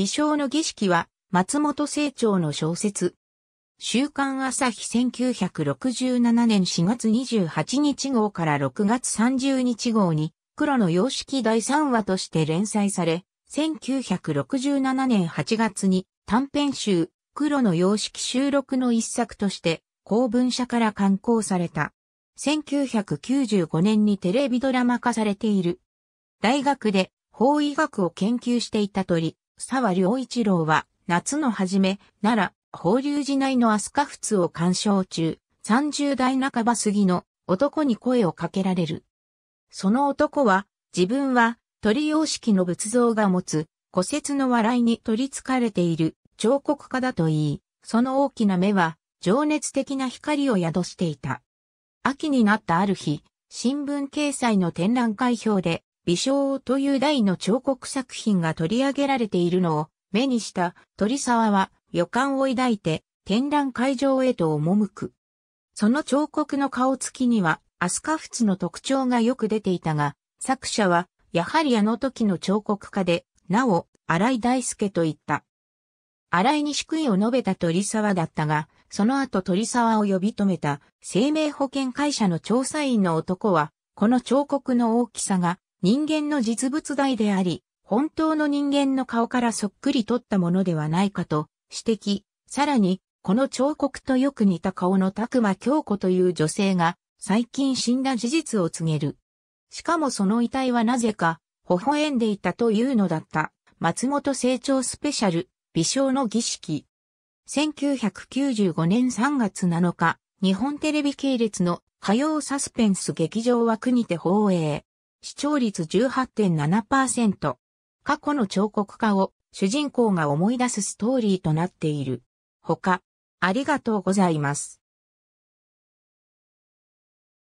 微笑の儀式は、松本清張の小説。週刊朝日1967年4月28日号から6月30日号に、黒の様式第3話として連載され、1967年8月に短編集、黒の様式収録の一作として、公文社から刊行された。1995年にテレビドラマ化されている。大学で法医学を研究していた鳥、沢良一郎は、夏の初め、奈良、法隆寺内の飛鳥仏を鑑賞中、30代半ば過ぎの男に声をかけられる。その男は、自分は鳥様式の仏像が持つ骨折の笑いに取りつかれている彫刻家だと言い、その大きな目は情熱的な光を宿していた。秋になったある日、新聞掲載の展覧会表で微笑という大の彫刻作品が取り上げられているのを目にした鳥沢は予感を抱いて展覧会場へと赴く。その彫刻の顔つきには飛鳥仏の特徴がよく出ていたが、作者はやはりあの時の彫刻家で、なお、荒井大輔と言った。荒井に祝意を述べた鳥沢だったが、その後鳥沢を呼び止めた生命保険会社の調査員の男は、この彫刻の大きさが人間の実物大であり、本当の人間の顔からそっくり撮ったものではないかと指摘。さらに、この彫刻とよく似た顔の拓馬京子という女性が最近死んだ事実を告げる。しかもその遺体はなぜか微笑んでいたというのだった。松本成長スペシャル、微笑の儀式。1995年3月7日、日本テレビ系列の火曜サスペンス劇場枠にて放映。視聴率18.7%。過去の彫刻家を主人公が思い出すストーリーとなっている。他、ありがとうございます。